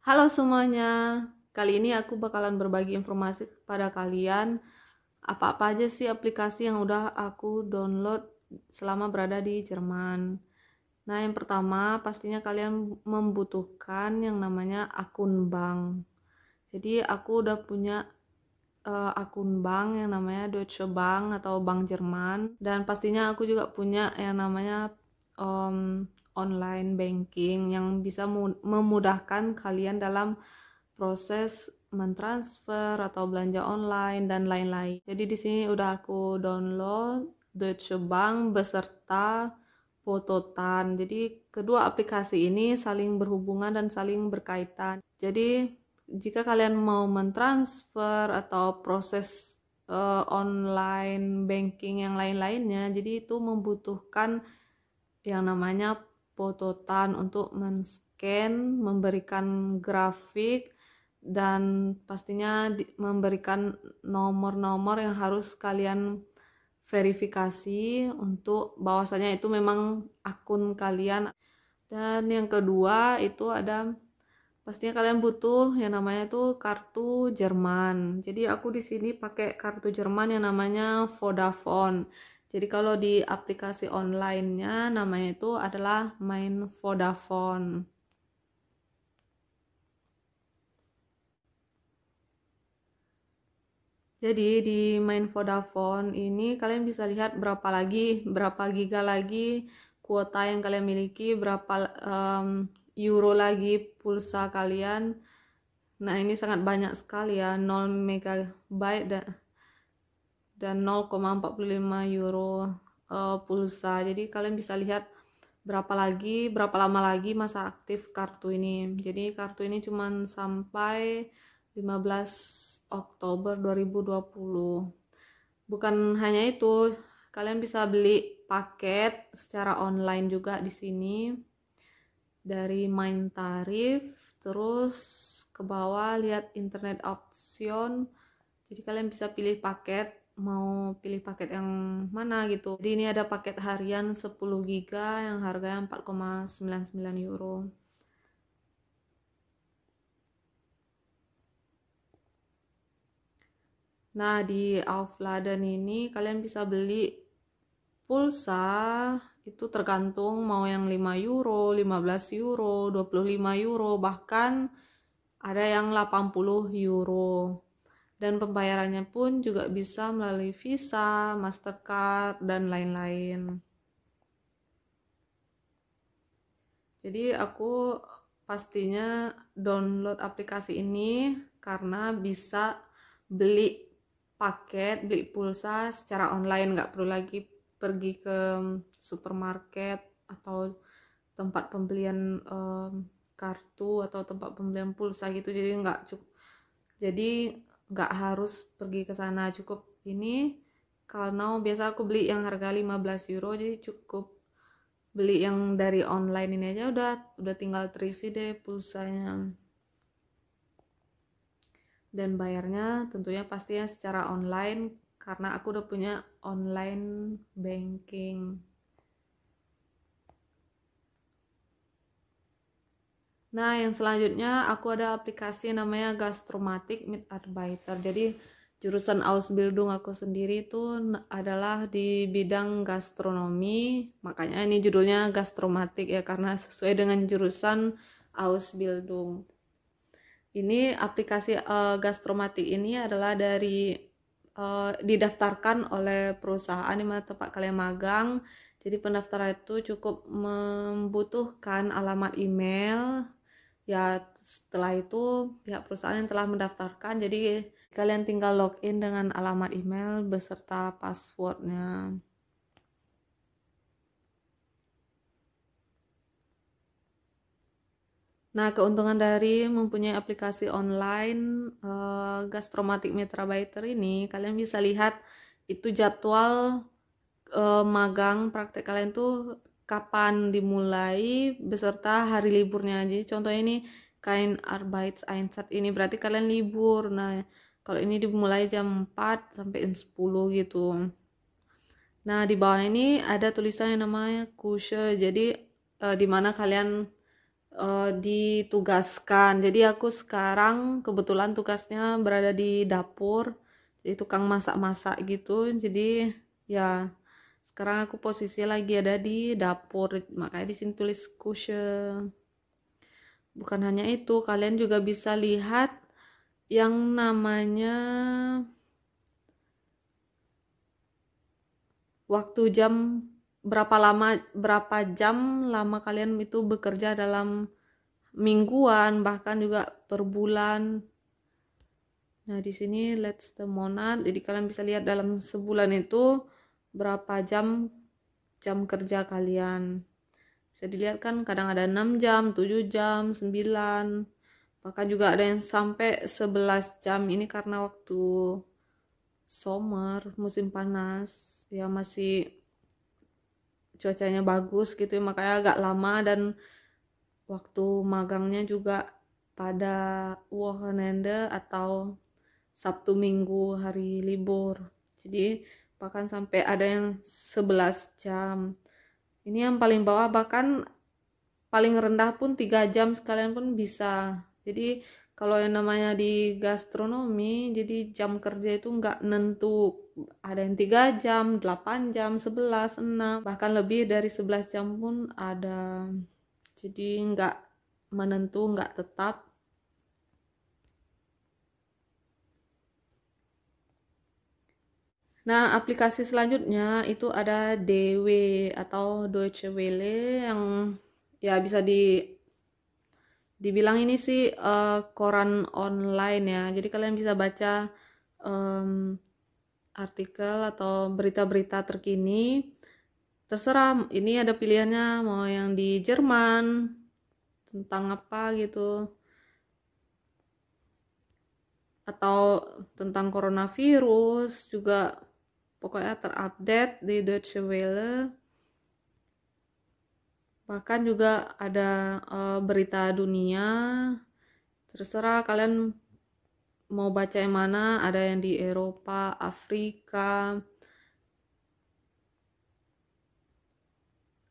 Halo semuanya, kali ini aku bakalan berbagi informasi kepada kalian apa-apa aja sih aplikasi yang udah aku download selama berada di Jerman. Nah, yang pertama pastinya kalian membutuhkan yang namanya akun bank. Jadi aku udah punya uh, akun bank yang namanya Deutsche Bank atau Bank Jerman dan pastinya aku juga punya yang namanya um, online banking yang bisa memudahkan kalian dalam proses mentransfer atau belanja online dan lain-lain. Jadi di sini udah aku download Deutsche Bank beserta Pototan. Jadi kedua aplikasi ini saling berhubungan dan saling berkaitan. Jadi jika kalian mau mentransfer atau proses uh, online banking yang lain-lainnya, jadi itu membutuhkan yang namanya pototan untuk men-scan, memberikan grafik dan pastinya memberikan nomor-nomor yang harus kalian verifikasi untuk bahwasanya itu memang akun kalian. Dan yang kedua itu ada pastinya kalian butuh yang namanya itu kartu Jerman. Jadi aku di sini pakai kartu Jerman yang namanya Vodafone. Jadi kalau di aplikasi online-nya namanya itu adalah Main Vodafone. Jadi di Main Vodafone ini kalian bisa lihat berapa lagi, berapa giga lagi kuota yang kalian miliki, berapa um, euro lagi pulsa kalian. Nah, ini sangat banyak sekali ya, 0 megabyte. dan dan 0,45 euro uh, pulsa. Jadi kalian bisa lihat berapa lagi, berapa lama lagi masa aktif kartu ini. Jadi kartu ini cuma sampai 15 Oktober 2020. Bukan hanya itu, kalian bisa beli paket secara online juga di sini dari main tarif terus ke bawah lihat internet option jadi kalian bisa pilih paket mau pilih paket yang mana gitu. Jadi ini ada paket harian 10 GB yang harganya 4,99 euro. Nah, di Aufladen ini kalian bisa beli pulsa itu tergantung mau yang 5 euro, 15 euro, 25 euro, bahkan ada yang 80 euro dan pembayarannya pun juga bisa melalui Visa, Mastercard, dan lain-lain. Jadi aku pastinya download aplikasi ini karena bisa beli paket, beli pulsa secara online, nggak perlu lagi pergi ke supermarket atau tempat pembelian um, kartu atau tempat pembelian pulsa gitu, jadi nggak cukup. Jadi nggak harus pergi ke sana cukup ini kalau biasa aku beli yang harga 15 euro jadi cukup beli yang dari online ini aja udah udah tinggal terisi deh pulsanya dan bayarnya tentunya pastinya secara online karena aku udah punya online banking Nah, yang selanjutnya aku ada aplikasi namanya Gastromatic Mitarbeiter. Jadi jurusan Ausbildung aku sendiri itu adalah di bidang gastronomi. Makanya ini judulnya Gastromatic ya karena sesuai dengan jurusan Ausbildung. Ini aplikasi uh, Gastromatic ini adalah dari uh, didaftarkan oleh perusahaan di mana tempat kalian magang. Jadi pendaftaran itu cukup membutuhkan alamat email, ya setelah itu pihak perusahaan yang telah mendaftarkan jadi kalian tinggal login dengan alamat email beserta passwordnya Nah, keuntungan dari mempunyai aplikasi online uh, Gastromatic Mitra Biter ini, kalian bisa lihat itu jadwal uh, magang praktek kalian tuh kapan dimulai beserta hari liburnya aja contohnya ini kain einsat ini berarti kalian libur nah kalau ini dimulai jam 4 sampai jam 10 gitu nah di bawah ini ada tulisan yang namanya kushe jadi eh, di dimana kalian e, ditugaskan jadi aku sekarang kebetulan tugasnya berada di dapur jadi tukang masak-masak gitu jadi ya sekarang aku posisi lagi ada di dapur makanya di sini tulis cushion bukan hanya itu kalian juga bisa lihat yang namanya waktu jam berapa lama berapa jam lama kalian itu bekerja dalam mingguan bahkan juga per bulan nah di sini let's the monad jadi kalian bisa lihat dalam sebulan itu berapa jam jam kerja kalian bisa dilihat kan kadang ada 6 jam 7 jam 9 bahkan juga ada yang sampai 11 jam ini karena waktu summer musim panas ya masih cuacanya bagus gitu ya makanya agak lama dan waktu magangnya juga pada weekend atau Sabtu Minggu hari libur jadi bahkan sampai ada yang 11 jam ini yang paling bawah bahkan paling rendah pun tiga jam sekalian pun bisa jadi kalau yang namanya di gastronomi jadi jam kerja itu nggak nentu ada yang tiga jam 8 jam 11 6 bahkan lebih dari 11 jam pun ada jadi nggak menentu nggak tetap Nah, aplikasi selanjutnya itu ada DW atau Deutsche Welle yang ya bisa di dibilang ini sih uh, koran online ya. Jadi kalian bisa baca um, artikel atau berita-berita terkini. Terserah, ini ada pilihannya mau yang di Jerman tentang apa gitu atau tentang coronavirus juga pokoknya terupdate di Deutsche Welle bahkan juga ada uh, berita dunia terserah kalian mau baca yang mana ada yang di Eropa Afrika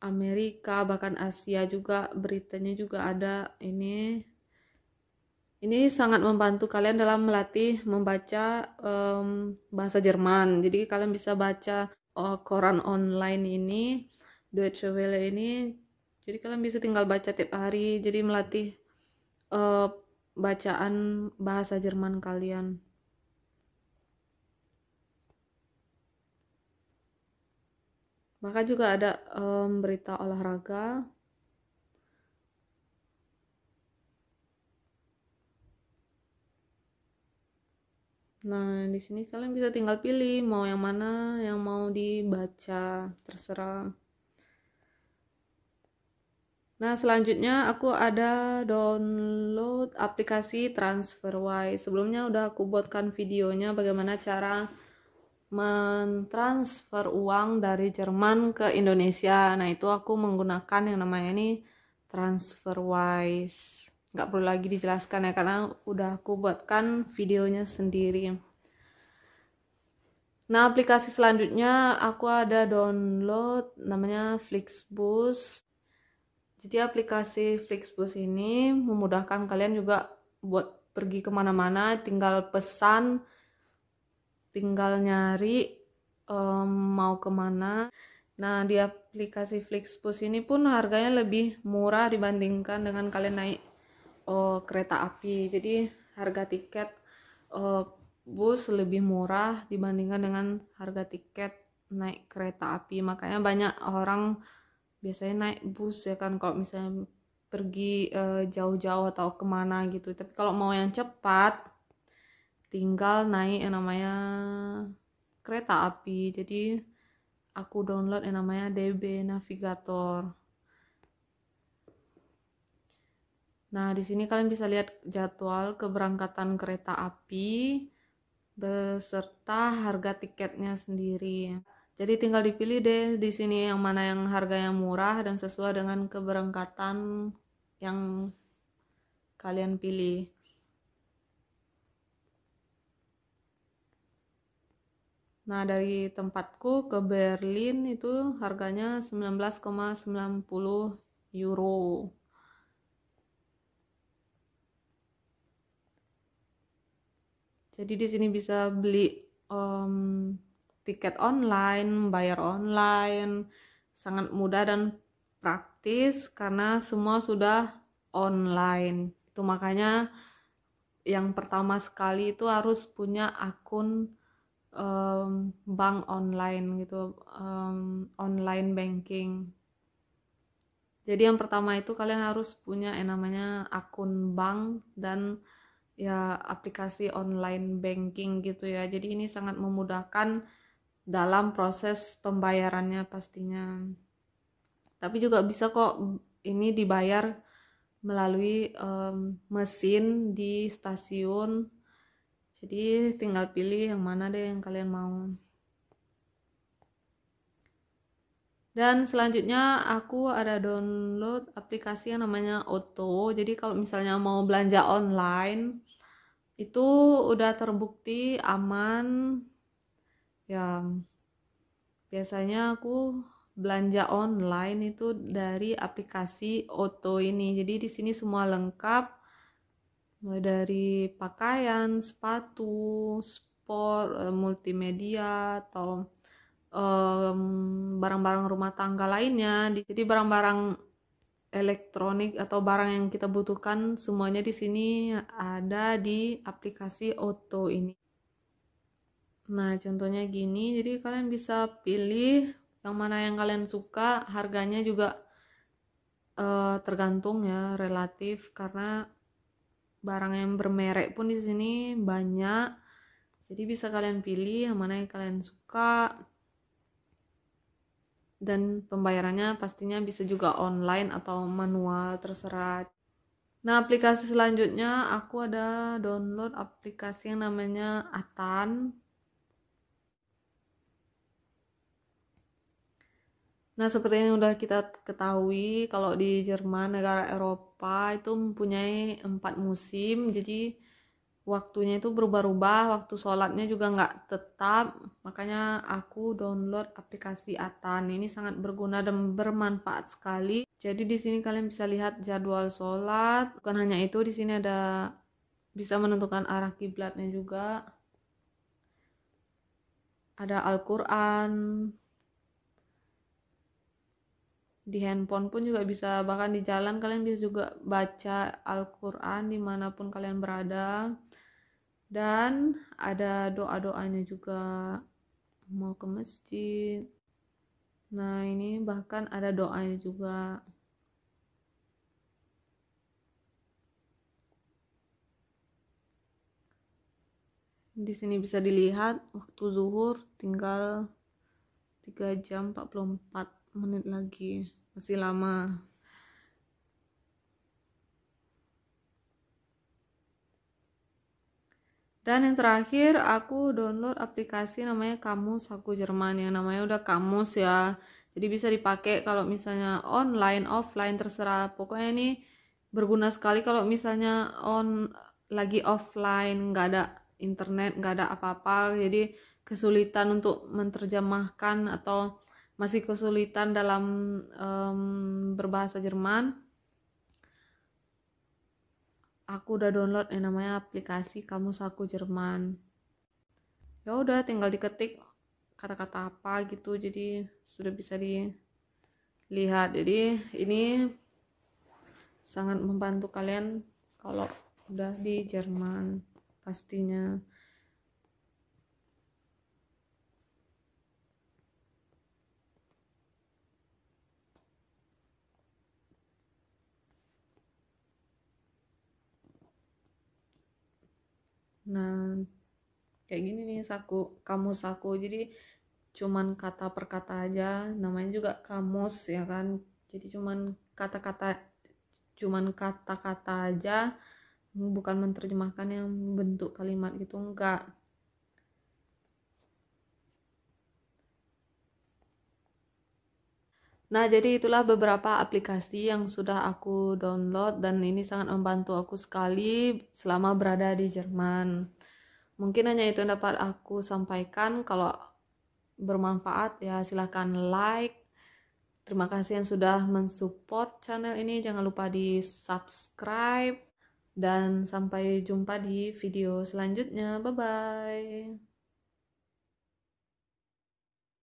Amerika bahkan Asia juga beritanya juga ada ini ini sangat membantu kalian dalam melatih membaca um, bahasa Jerman. Jadi kalian bisa baca uh, koran online ini, Deutsche Welle ini. Jadi kalian bisa tinggal baca tiap hari. Jadi melatih uh, bacaan bahasa Jerman kalian. Maka juga ada um, berita olahraga Nah, di sini kalian bisa tinggal pilih mau yang mana yang mau dibaca, terserah. Nah, selanjutnya aku ada download aplikasi TransferWise. Sebelumnya udah aku buatkan videonya bagaimana cara mentransfer uang dari Jerman ke Indonesia. Nah, itu aku menggunakan yang namanya ini TransferWise nggak perlu lagi dijelaskan ya karena udah aku buatkan videonya sendiri nah aplikasi selanjutnya aku ada download namanya Flixbus jadi aplikasi Flixbus ini memudahkan kalian juga buat pergi kemana-mana tinggal pesan tinggal nyari um, mau kemana nah di aplikasi Flixbus ini pun harganya lebih murah dibandingkan dengan kalian naik uh, kereta api jadi harga tiket uh, bus lebih murah dibandingkan dengan harga tiket naik kereta api makanya banyak orang biasanya naik bus ya kan kalau misalnya pergi eh, jauh-jauh atau kemana gitu tapi kalau mau yang cepat tinggal naik yang namanya kereta api jadi aku download yang namanya DB Navigator Nah, di sini kalian bisa lihat jadwal keberangkatan kereta api beserta harga tiketnya sendiri. Jadi tinggal dipilih deh di sini yang mana yang harganya murah dan sesuai dengan keberangkatan yang kalian pilih. Nah, dari tempatku ke Berlin itu harganya 19,90 euro. jadi di sini bisa beli um, tiket online bayar online sangat mudah dan praktis karena semua sudah online itu makanya yang pertama sekali itu harus punya akun um, bank online gitu um, online banking jadi yang pertama itu kalian harus punya yang namanya akun bank dan ya aplikasi online banking gitu ya. Jadi ini sangat memudahkan dalam proses pembayarannya pastinya. Tapi juga bisa kok ini dibayar melalui um, mesin di stasiun. Jadi tinggal pilih yang mana deh yang kalian mau. Dan selanjutnya aku ada download aplikasi yang namanya Oto. Jadi kalau misalnya mau belanja online, itu udah terbukti aman ya biasanya aku belanja online itu dari aplikasi Oto ini jadi di sini semua lengkap mulai dari pakaian sepatu sport eh, multimedia atau barang-barang um, rumah tangga lainnya jadi barang-barang elektronik atau barang yang kita butuhkan semuanya di sini ada di aplikasi Oto ini. Nah, contohnya gini. Jadi kalian bisa pilih yang mana yang kalian suka, harganya juga uh, tergantung ya, relatif karena barang yang bermerek pun di sini banyak. Jadi bisa kalian pilih yang mana yang kalian suka dan pembayarannya pastinya bisa juga online atau manual terserah. Nah, aplikasi selanjutnya aku ada download aplikasi yang namanya Atan. Nah, seperti yang udah kita ketahui, kalau di Jerman, negara Eropa itu mempunyai empat musim, jadi waktunya itu berubah-ubah waktu sholatnya juga nggak tetap makanya aku download aplikasi Atan ini sangat berguna dan bermanfaat sekali jadi di sini kalian bisa lihat jadwal sholat bukan hanya itu di sini ada bisa menentukan arah kiblatnya juga ada Al-Quran di handphone pun juga bisa bahkan di jalan kalian bisa juga baca Al-Quran dimanapun kalian berada dan ada doa-doanya juga mau ke masjid nah ini bahkan ada doanya juga di sini bisa dilihat waktu zuhur tinggal 3 jam 44 menit lagi masih lama Dan yang terakhir aku download aplikasi namanya Kamus aku Jerman yang namanya udah kamus ya. Jadi bisa dipakai kalau misalnya online, offline terserah. Pokoknya ini berguna sekali kalau misalnya on lagi offline nggak ada internet nggak ada apa-apa jadi kesulitan untuk menerjemahkan atau masih kesulitan dalam um, berbahasa Jerman aku udah download yang namanya aplikasi kamu saku Jerman. Ya udah tinggal diketik kata-kata apa gitu jadi sudah bisa dilihat. Jadi ini sangat membantu kalian kalau udah di Jerman pastinya. Nah, kayak gini nih saku, kamus saku. Jadi cuman kata per kata aja, namanya juga kamus ya kan. Jadi cuman kata-kata cuman kata-kata aja bukan menerjemahkan yang bentuk kalimat gitu enggak Nah, jadi itulah beberapa aplikasi yang sudah aku download dan ini sangat membantu aku sekali selama berada di Jerman. Mungkin hanya itu yang dapat aku sampaikan. Kalau bermanfaat ya silahkan like. Terima kasih yang sudah mensupport channel ini. Jangan lupa di subscribe. Dan sampai jumpa di video selanjutnya. Bye-bye.